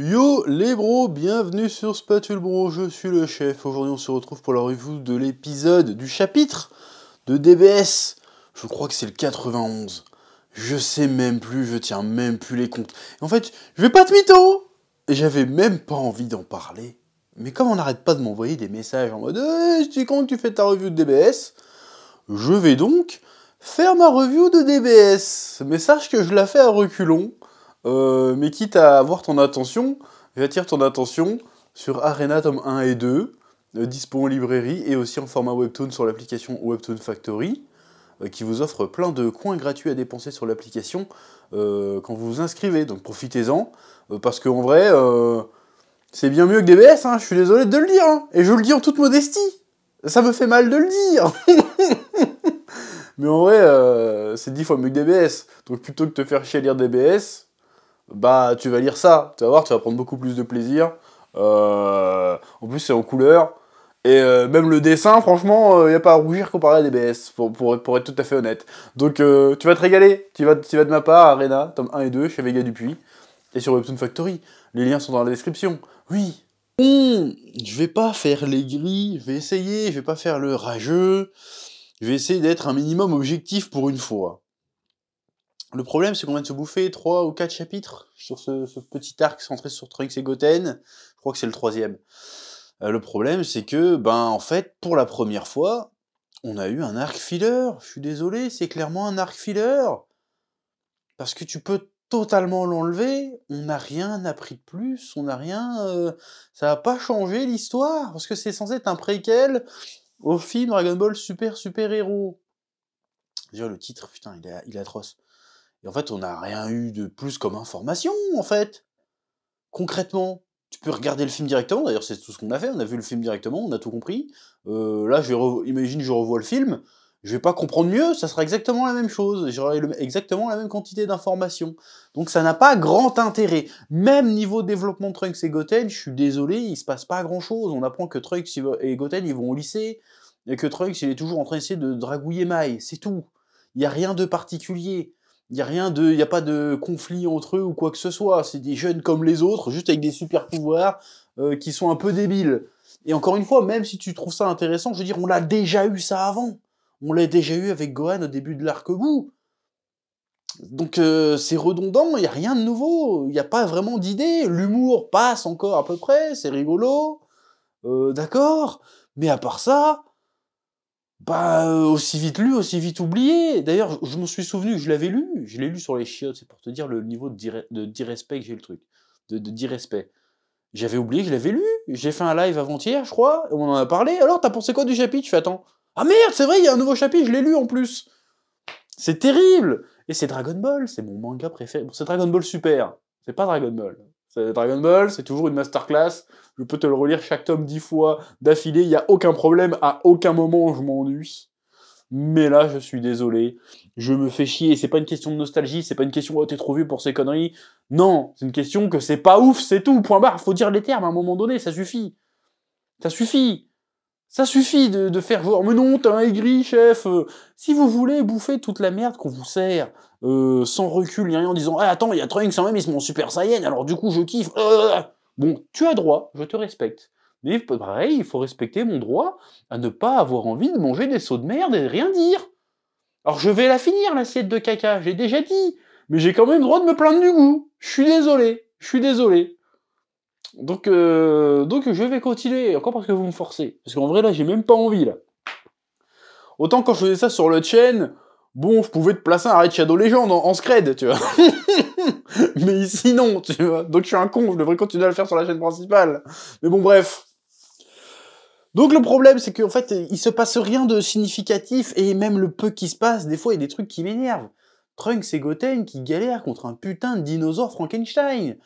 Yo les bros, bienvenue sur Spatule Bro, je suis le chef. Aujourd'hui on se retrouve pour la review de l'épisode, du chapitre de DBS. Je crois que c'est le 91. Je sais même plus, je tiens même plus les comptes. en fait, je vais pas te mytho J'avais même pas envie d'en parler. Mais comme on n'arrête pas de m'envoyer des messages en mode eh, je dis quand tu fais ta review de DBS ?» Je vais donc faire ma review de DBS. Mais sache que je la fais à reculons euh, mais quitte à avoir ton attention, j'attire ton attention sur Arena tome 1 et 2, euh, dispo en librairie et aussi en format webtoon sur l'application Webtoon Factory, euh, qui vous offre plein de coins gratuits à dépenser sur l'application quand vous vous inscrivez. Donc profitez-en, parce qu'en vrai, c'est bien mieux que DBS, hein, je suis désolé de le dire, hein, et je le dis en toute modestie. Ça me fait mal de le dire. mais en vrai, c'est 10 fois mieux que DBS. Donc plutôt que de te faire chier à lire DBS, bah tu vas lire ça, tu vas voir, tu vas prendre beaucoup plus de plaisir. Euh, en plus, c'est en couleur. Et euh, même le dessin, franchement, il euh, n'y a pas à rougir comparé à DBS, pour, pour, être tout à fait honnête. Donc tu vas te régaler, tu vas, tu vas de ma part Arena, tome 1 et 2, chez Vega Dupuis, et sur Webtoon Factory. Les liens sont dans la description. Oui je vais pas faire les gris, je vais essayer, je vais pas faire le rageux, je vais essayer d'être un minimum objectif pour une fois. Le problème, c'est qu'on vient de se bouffer trois ou quatre chapitres sur ce, petit arc centré sur Trunks et Goten. Je crois que c'est le troisième. Euh, le problème, c'est que, ben, en fait, pour la première fois, on a eu un arc filler. Je suis désolé, c'est clairement un arc filler. Parce que tu peux totalement l'enlever, on n'a rien appris de plus, on n'a rien... Euh, ça n'a pas changé l'histoire, parce que c'est censé être un préquel au film Dragon Ball Super Super Héros. Déjà, le titre, putain, il est atroce. Et en fait, on n'a rien eu de plus comme information, en fait. Concrètement, tu peux regarder le film directement. D'ailleurs, c'est tout ce qu'on a fait. On a vu le film directement, on a tout compris. Euh, là, je imagine, je revois le film. Je vais pas comprendre mieux. Ça sera exactement la même chose. J'aurai exactement la même quantité d'informations. Donc, ça n'a pas grand intérêt. Même niveau développement de Trunks et Goten, je suis désolé, il se passe pas grand chose. On apprend que Trunks et Goten, ils vont au lycée et que Trunks, il est toujours en train d'essayer de dragouiller Mai. C'est tout. Il n'y a rien de particulier. Il n'y a rien de, il a pas de conflit entre eux ou quoi que ce soit. C'est des jeunes comme les autres, juste avec des super pouvoirs euh, qui sont un peu débiles. Et encore une fois, même si tu trouves ça intéressant, je veux dire, on l'a déjà eu ça avant. On l'a déjà eu avec Gohan au début de larc Bou. Donc euh, c'est redondant, il n'y a rien de nouveau, il n'y a pas vraiment d'idée. L'humour passe encore à peu près, c'est rigolo, euh, d'accord. Mais à part ça, pas euh, aussi vite lu, aussi vite oublié. D'ailleurs, je me suis souvenu que je l'avais lu. Je l'ai lu sur les chiottes, c'est pour te dire le niveau de d'irrespect que j'ai le truc, de, dire respect. J'avais oublié que je l'avais lu. J'ai fait un live avant-hier, je crois, on en a parlé. Alors, t'as pensé quoi du chapitre Je fais attends. Ah merde, c'est vrai, il y a un nouveau chapitre, je l'ai lu en plus. C'est terrible Et c'est Dragon Ball, c'est mon manga préféré. Bon, c'est Dragon Ball Super, c'est pas Dragon Ball. Dragon Ball, c'est toujours une masterclass. Je peux te le relire chaque tome dix fois d'affilée. Il n'y a aucun problème. À aucun moment, je m'ennuie. Mais là, je suis désolé. Je me fais chier. C'est pas une question de nostalgie. C'est pas une question, oh, t'es trop vieux pour ces conneries. Non, c'est une question que c'est pas ouf, c'est tout. Point barre. Faut dire les termes à un moment donné. Ça suffit. Ça suffit. Ça suffit de, faire voir, mais non, t'es un aigri, chef. Euh. si vous voulez bouffer toute la merde qu'on vous sert, euh, sans recul, rien, en disant, ah attends, il y a Trunks quand même, ils se Super Saiyan, alors du coup je kiffe. Euh. Bon, tu as droit, je te respecte. Mais pareil, il faut respecter mon droit à ne pas avoir envie de manger des sauts de merde et de rien dire. Alors je vais la finir, l'assiette de caca, j'ai déjà dit. Mais j'ai quand même droit de me plaindre du goût. Je suis désolé, je suis désolé. Donc, euh, donc je vais continuer, encore parce que vous me forcez. Parce qu'en vrai, là, j'ai même pas envie, là. Autant quand je faisais ça sur le chaîne, bon, je pouvais te placer un Red Shadow Legend en, en scred, tu vois. Mais ici, non, tu vois. Donc, je suis un con, je devrais continuer à le faire sur la chaîne principale. Mais bon, bref. Donc, le problème, c'est qu'en fait, il se passe rien de significatif, et même le peu qui se passe, des fois, il y a des trucs qui m'énervent. Trunks et Goten qui galèrent contre un putain de dinosaure Frankenstein.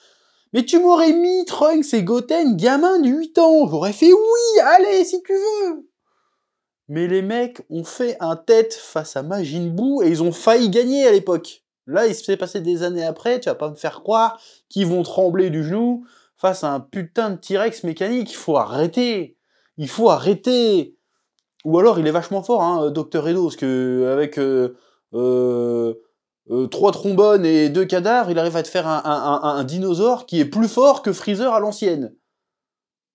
Mais tu m'aurais mis Trunks et Goten, gamin de 8 ans. J'aurais fait oui, allez, si tu veux. Mais les mecs ont fait un tête face à Majin Buu et ils ont failli gagner à l'époque. Là, il s'est passé des années après, tu vas pas me faire croire qu'ils vont trembler du genou face à un putain de T-Rex mécanique. Il faut arrêter. Il faut arrêter. Ou alors, il est vachement fort, hein, Dr. Edo, parce que avec... Euh, euh, euh, trois trombones et deux cadavres, il arrive à te faire un, dinosaure qui est plus fort que Freezer à l'ancienne.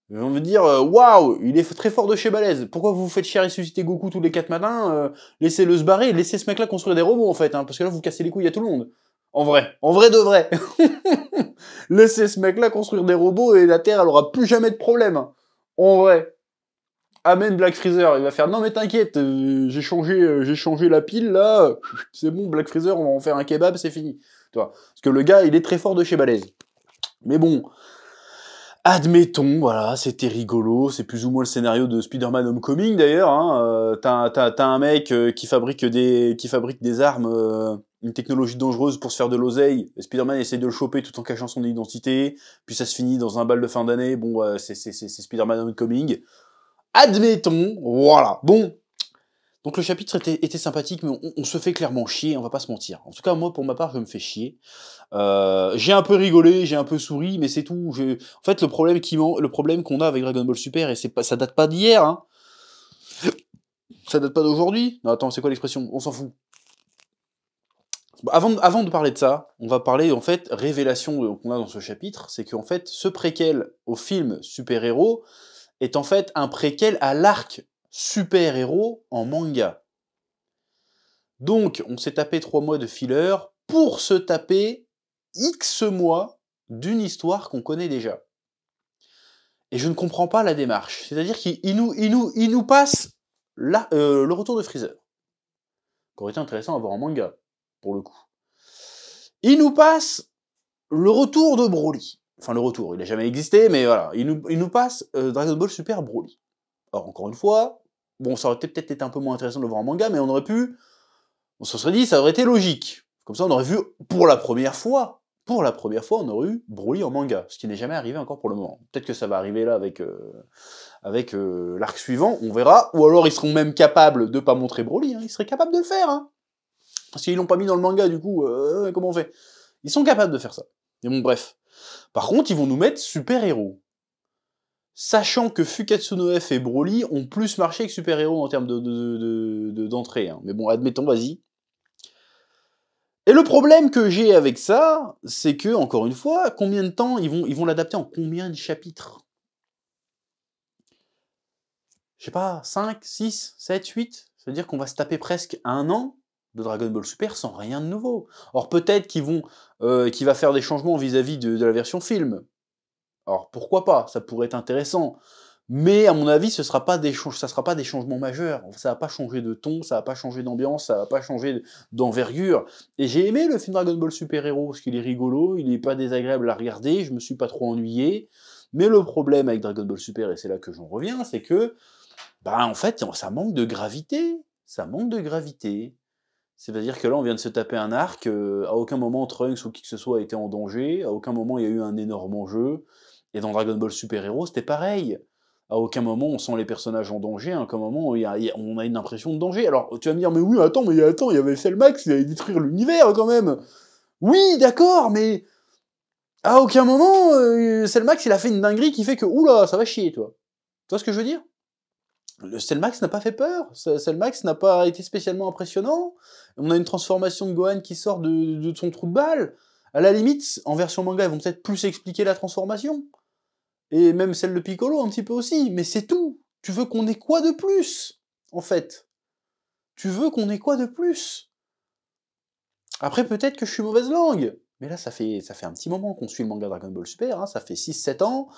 On veut dire, euh, waouh, il est très fort de chez Balèze. Pourquoi vous vous faites chier à ressusciter Goku tous les quatre matins euh, Laissez-le se barrer, laissez ce mec-là construire des robots en fait, hein, parce que là vous cassez les couilles à tout le monde. En vrai, en vrai de vrai. laissez ce mec-là construire des robots et la Terre elle aura plus jamais de problème. En vrai amène Black Freezer. Il va faire non mais t'inquiète, euh, j'ai changé, euh, j'ai changé la pile là. C'est bon, Black Freezer, on va en faire un kebab, c'est fini. Parce que le gars, il est très fort de chez Balaise. Mais bon, admettons, voilà, c'était rigolo. C'est plus ou moins le scénario de Spider-Man Homecoming d'ailleurs. Hein, euh, t'as un mec qui fabrique des, qui fabrique des armes une technologie dangereuse pour se faire de l'oseille. Spider-Man essaie de le choper tout en cachant son identité. Puis ça se finit dans un bal de fin d'année. Bon, c'est Spider-Man Homecoming. Admettons, voilà. Bon, donc le chapitre était, sympathique, mais on, se fait clairement chier, on va pas se mentir. En tout cas, moi, pour ma part, je me fais chier. Euh, j'ai un peu rigolé, j'ai un peu souri, mais c'est tout. En fait, le problème qu'on a avec Dragon Ball Super, et ça date pas d'hier, hein. Ça date pas d'aujourd'hui. Non, attends, c'est quoi l'expression On s'en fout. Avant avant de, parler de ça, on va parler en fait révélation euh, qu'on a dans ce chapitre, c'est qu'en fait, ce préquel au film super héros est en fait un préquel à l'arc super-héros en manga. Donc, on s'est tapé trois mois de filler pour se taper X mois d'une histoire qu'on connaît déjà. Et je ne comprends pas la démarche. C'est-à-dire qu'il nous, il nous, il nous passe euh, le retour de Freezer. Qui aurait été intéressant à voir en manga, pour le coup. Il nous passe le retour de Broly. Enfin, le retour, il n'a jamais existé, mais voilà. Il nous, passe euh, Dragon Ball Super Broly. Or, encore une fois, bon, ça aurait peut-être été un peu moins intéressant de le voir en manga, mais on aurait pu. On se serait dit, ça aurait été logique. Comme ça, on aurait vu pour la première fois. Pour la première fois, on aurait eu Broly en manga, ce qui n'est jamais arrivé encore pour le moment. Peut-être que ça va arriver là avec, euh, avec euh, l'arc suivant, on verra. Ou alors ils seront même capables de pas montrer Broly, hein. ils seraient capables de le faire. Hein. Parce qu'ils l'ont pas mis dans le manga, du coup, euh, comment on fait Ils sont capables de faire ça. Et bon, bref. Par contre, ils vont nous mettre super-héros. Sachant que Fukatsu no F et Broly ont plus marché que super-héros en termes d'entrée. De, hein. Mais bon, admettons, vas-y. Et le problème que j'ai avec ça, c'est que, encore une fois, combien de temps ils vont ils vont l'adapter en combien de chapitres Je sais pas, 5, 6, 7, 8 cest à dire qu'on va se taper presque un an de Dragon Ball Super sans rien de nouveau. Or peut-être qu'ils vont, euh, qu'il va faire des changements vis-à-vis de, la version film. Alors pourquoi pas, ça pourrait être intéressant. Mais à mon avis, ce sera pas des ça sera pas des changements majeurs. Ça va pas changer de ton, ça va pas changer d'ambiance, ça va pas changer d'envergure. Et j'ai aimé le film Dragon Ball Super Hero parce qu'il est rigolo, il n'est pas désagréable à regarder, je me suis pas trop ennuyé. Mais le problème avec Dragon Ball Super, et c'est là que j'en reviens, c'est que, bah, en fait, ça manque de gravité. Ça manque de gravité. C'est-à-dire que là, on vient de se taper un arc. Euh, à aucun moment, Trunks ou qui que ce soit a été en danger. À aucun moment, il y a eu un énorme enjeu. Et dans Dragon Ball Super Hero, c'était pareil. À aucun moment, on sent les personnages en danger. Hein, à aucun moment, on a une impression de danger. Alors, tu vas me dire, mais oui, attends, mais attends, il y avait Selmax, il allait détruire l'univers quand même. Oui, d'accord, mais à aucun moment, euh, Cell Max il a fait une dinguerie qui fait que, oula, ça va chier, toi. Tu vois ce que je veux dire le Selmax n'a pas fait peur. Selmax n'a pas été spécialement impressionnant. On a une transformation de Gohan qui sort de, son trou de balle. À la limite, en version manga, ils vont peut-être plus expliquer la transformation. Et même celle de Piccolo, un petit peu aussi. Mais c'est tout. Tu veux qu'on ait quoi de plus, en fait Tu veux qu'on ait quoi de plus Après, peut-être que je suis mauvaise langue. Mais là, ça fait, ça fait un petit moment qu'on suit le manga Dragon Ball Super. Hein. Ça fait 6-7 ans.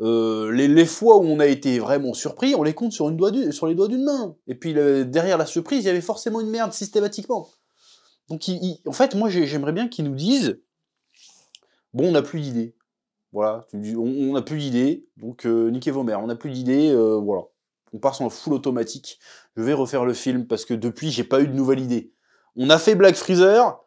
Euh, les, fois où on a été vraiment surpris, on les compte sur, une doigt sur les doigts d'une main. Et puis derrière la surprise, il y avait forcément une merde systématiquement. Donc en fait, moi j'aimerais bien qu'ils nous disent bon, on n'a plus d'idées. Voilà, on n'a plus d'idées, donc euh, niquez vos mères, on n'a plus d'idées, euh, voilà. On part sur un full automatique. Je vais refaire le film parce que depuis, j'ai pas eu de nouvelle idée. On a fait Black Freezer,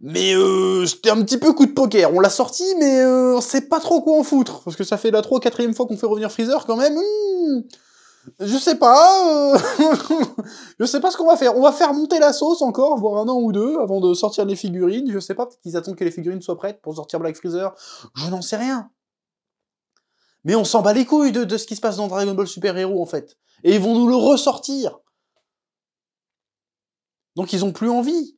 mais euh, c'était un petit peu coup de poker. On l'a sorti, mais euh, on sait pas trop quoi en foutre. Parce que ça fait la 3 ou 4 fois qu'on fait revenir Freezer quand même. Hmm. je sais pas. Euh, je sais pas ce qu'on va faire. On va faire monter la sauce encore, voire un an ou deux, avant de sortir les figurines. Je sais pas, peut-être qu'ils attendent que les figurines soient prêtes pour sortir Black Freezer. Je n'en sais rien. Mais on s'en bat les couilles de, de ce qui se passe dans Dragon Ball Super Hero en fait. Et ils vont nous le ressortir. Donc ils ont plus envie.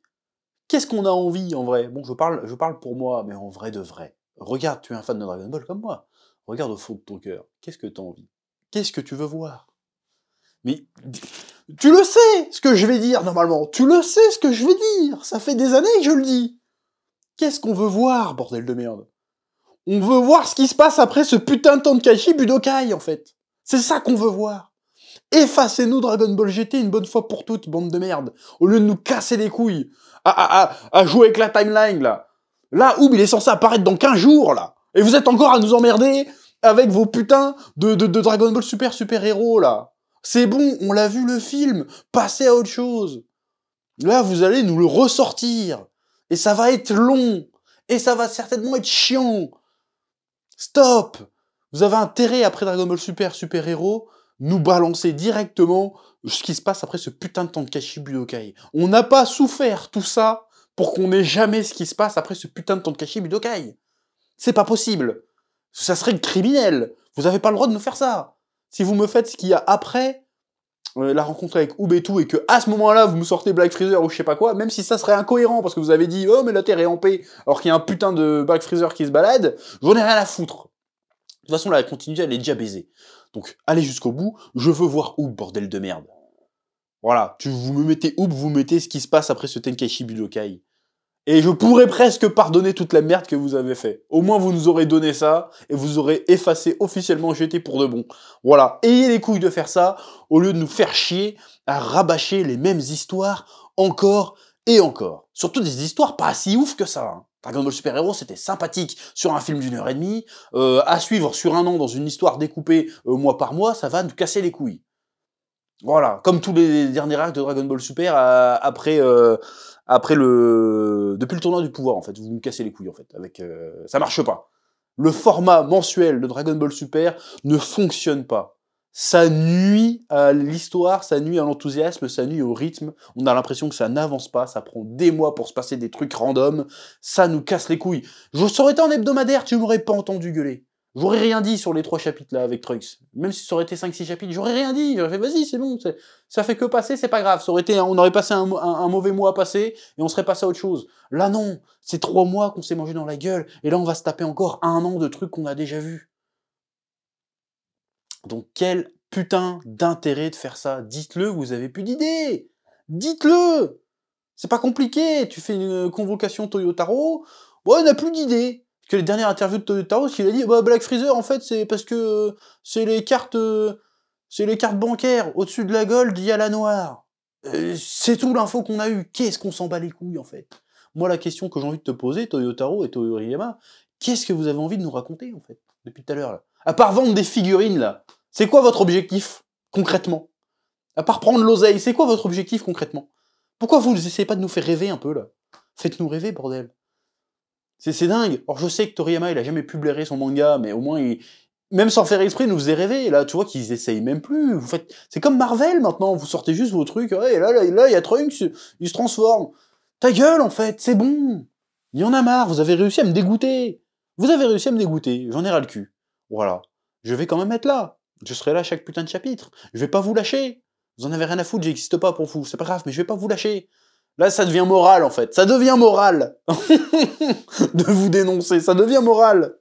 Qu'est-ce qu'on a envie en vrai Bon, je parle, je parle pour moi, mais en vrai de vrai. Regarde, tu es un fan de Dragon Ball comme moi. Regarde au fond de ton cœur. Qu'est-ce que tu as envie Qu'est-ce que tu veux voir Mais tu le sais ce que je vais dire normalement. Tu le sais ce que je vais dire. Ça fait des années que je le dis. Qu'est-ce qu'on veut voir, bordel de merde On veut voir ce qui se passe après ce putain de temps de kashi Budokai, en fait. C'est ça qu'on veut voir. Effacez-nous Dragon Ball GT une bonne fois pour toutes, bande de merde, au lieu de nous casser les couilles à, jouer avec la timeline, là. Là, Oub, il est censé apparaître dans 15 jours, là. Et vous êtes encore à nous emmerder avec vos putains de, de Dragon Ball Super Super Héros, là. C'est bon, on l'a vu le film. Passez à autre chose. Là, vous allez nous le ressortir. Et ça va être long. Et ça va certainement être chiant. Stop Vous avez intérêt, après Dragon Ball Super Super Héros, nous balancer directement ce qui se passe après ce putain de temps de budokai. On n'a pas souffert tout ça pour qu'on ait jamais ce qui se passe après ce putain de temps de budokai C'est pas possible. Ça serait criminel. Vous n'avez pas le droit de nous faire ça. Si vous me faites ce qu'il y a après euh, la rencontre avec Ubetu et que à ce moment-là vous me sortez Black Freezer ou je sais pas quoi, même si ça serait incohérent parce que vous avez dit oh mais la Terre est en paix alors qu'il y a un putain de Black Freezer qui se balade, j'en ai rien à foutre. De toute façon, la continuité, elle est déjà baisée. Donc, allez jusqu'au bout. Je veux voir où bordel de merde. Voilà, tu, vous me mettez Oub, vous mettez ce qui se passe après ce Tenkaichi Budokai. Et je pourrais presque pardonner toute la merde que vous avez fait. Au moins, vous nous aurez donné ça, et vous aurez effacé officiellement GT pour de bon. Voilà. Ayez les couilles de faire ça, au lieu de nous faire chier à rabâcher les mêmes histoires encore et encore. Surtout des histoires pas si ouf que ça. Hein. Dragon Ball Super Hero, c'était sympathique sur un film d'une heure et demie. Euh, à suivre sur un an dans une histoire découpée euh, mois par mois, ça va nous casser les couilles. Voilà, comme tous les derniers actes de Dragon Ball Super euh, après après le depuis le tournoi du pouvoir en fait, vous nous cassez les couilles en fait avec ça marche pas. Le format mensuel de Dragon Ball Super ne fonctionne pas ça nuit à l'histoire, ça nuit à l'enthousiasme, ça nuit au rythme. On a l'impression que ça n'avance pas, ça prend des mois pour se passer des trucs random, ça nous casse les couilles. Je serais été en hebdomadaire, tu m'aurais pas entendu gueuler. J'aurais rien dit sur les trois chapitres là avec Trucks. Même si ça aurait été cinq, six chapitres, j'aurais rien dit. J'aurais fait vas-y, c'est bon, ça fait que passer, c'est pas grave. Ça aurait été, on aurait passé un, mauvais mois à passer et on serait passé à autre chose. Là non, c'est trois mois qu'on s'est mangé dans la gueule et là on va se taper encore un an de trucs qu'on a déjà vus. Donc quel putain d'intérêt de faire ça Dites-le, vous avez plus d'idées Dites-le C'est pas compliqué, tu fais une euh, convocation Toyotaro, bon, on n'a plus d'idées Parce que les dernières interviews de Toyotaro, qu'il a dit bah, Black Freezer, en fait, c'est parce que euh, c'est les cartes... Euh, c'est les cartes bancaires, au-dessus de la gold, il y a la noire. C'est tout l'info qu'on a eu. Qu'est-ce qu'on s'en bat les couilles, en fait Moi, la question que j'ai envie de te poser, Toyotaro et Toyoriyama, qu'est-ce que vous avez envie de nous raconter, en fait, depuis tout à l'heure, À part vendre des figurines, là c'est quoi votre objectif concrètement À part prendre l'oseille, c'est quoi votre objectif concrètement Pourquoi vous essayez pas de nous faire rêver un peu là Faites-nous rêver, bordel. C'est dingue. Or, je sais que Toriyama, il a jamais publié son manga, mais au moins, il, même sans faire exprès, il nous faisait rêver. là, tu vois qu'ils essayent même plus. Vous faites, c'est comme Marvel maintenant. Vous sortez juste vos trucs. là, là, là, il y a Trunks, il se transforme. Ta gueule, en fait, c'est bon. Il y en a marre. Vous avez réussi à me dégoûter. Vous avez réussi à me dégoûter. J'en ai ras le cul. Voilà. Je vais quand même être là. Je serai là chaque putain de chapitre. Je vais pas vous lâcher. Vous en avez rien à foutre, j'existe pas pour vous. C'est pas grave, mais je vais pas vous lâcher. Là, ça devient moral, en fait. Ça devient moral de vous dénoncer. Ça devient moral.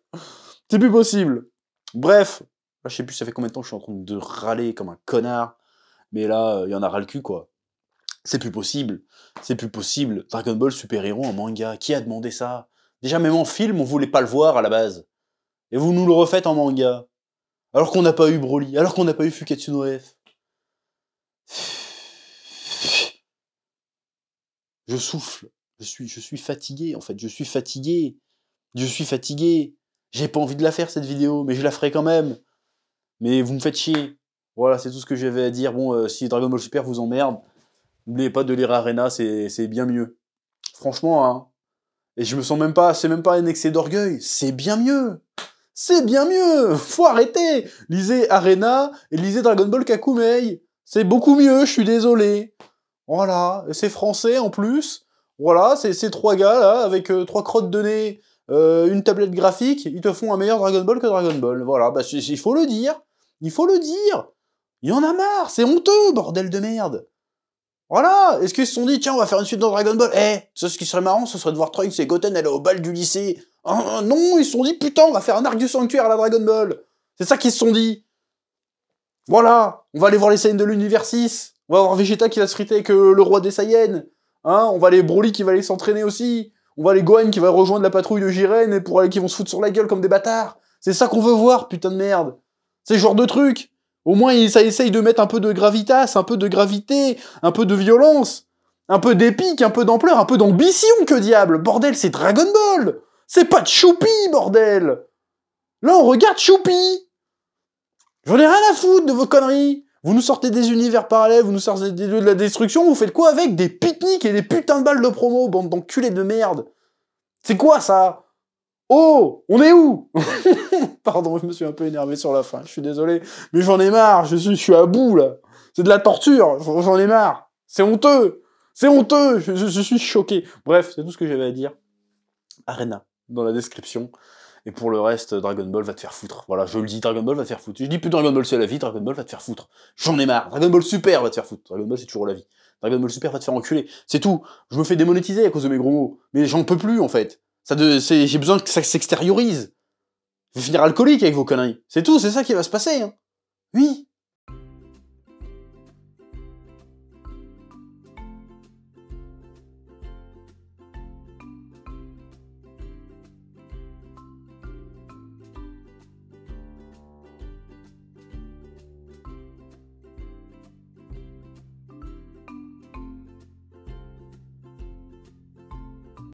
C'est plus possible. Bref. Là, je sais plus, ça fait combien de temps que je suis en train de râler comme un connard. Mais là, euh, il y en a ras le cul, quoi. C'est plus possible. C'est plus possible. Dragon Ball Super Héros en manga. Qui a demandé ça Déjà, même en film, on voulait pas le voir à la base. Et vous nous le refaites en manga. Alors qu'on n'a pas eu Broly, alors qu'on n'a pas eu Fukatsu F. Je souffle, je suis, je suis fatigué en fait, je suis fatigué, je suis fatigué. J'ai pas envie de la faire cette vidéo, mais je la ferai quand même. Mais vous me faites chier. Voilà, c'est tout ce que j'avais à dire. Bon, euh, si Dragon Ball Super vous emmerde, n'oubliez pas de lire Arena, c'est bien mieux. Franchement, hein. Et je me sens même pas, c'est même pas un excès d'orgueil, c'est bien mieux. C'est bien mieux Faut arrêter Lisez Arena et lisez Dragon Ball Kakumei. C'est beaucoup mieux, je suis désolé. Voilà, c'est français en plus. Voilà, c'est ces trois gars là, avec euh, trois crottes de nez, euh, une tablette graphique, ils te font un meilleur Dragon Ball que Dragon Ball. Voilà, bah, il faut le dire. Il faut le dire. Il y en a marre, c'est honteux, bordel de merde. Voilà, est-ce qu'ils se sont dit, tiens, on va faire une suite dans Dragon Ball Eh, ce qui serait marrant, ce serait de voir Trunks et Goten aller au bal du lycée. Ah, ah, non, ils se sont dit, putain, on va faire un arc du sanctuaire à la Dragon Ball. C'est ça qu'ils se sont dit. Voilà, on va aller voir les scènes de l'univers 6. On va voir Vegeta qui va se friter avec euh, le roi des Saiyans. Hein, on va les Broly qui va aller s'entraîner aussi. On va les Gohan qui va rejoindre la patrouille de Jiren et pour euh, qui vont se foutre sur la gueule comme des bâtards. C'est ça qu'on veut voir, putain de merde. C'est ce genre de truc. Au moins, ça essaye de mettre un peu de gravitas, un peu de gravité, un peu de violence, un peu d'épique, un peu d'ampleur, un peu d'ambition, que diable Bordel, c'est Dragon Ball c'est pas de Choupi, bordel Là, on regarde Choupi J'en ai rien à foutre de vos conneries Vous nous sortez des univers parallèles, vous nous sortez des lieux de la destruction, vous faites quoi avec Des pique-niques et des putains de balles de promo, bande d'enculés de merde C'est quoi, ça Oh On est où Pardon, je me suis un peu énervé sur la fin, je suis désolé. Mais j'en ai marre, je suis, je suis à bout, là C'est de la torture, j'en ai marre C'est honteux c'est honteux, je, je, suis choqué. Bref, c'est tout ce que j'avais à dire. Arena dans la description. Et pour le reste, Dragon Ball va te faire foutre. Voilà, je le dis, Dragon Ball va te faire foutre. Je dis plus Dragon Ball c'est la vie, Dragon Ball va te faire foutre. J'en ai marre. Dragon Ball Super va te faire foutre. Dragon Ball c'est toujours la vie. Dragon Ball Super va te faire enculer. C'est tout. Je me fais démonétiser à cause de mes gros mots. Mais j'en peux plus en fait. Ça j'ai besoin que ça s'extériorise. Je vais finir alcoolique avec vos conneries. C'est tout, c'est ça qui va se passer. Hein. Oui.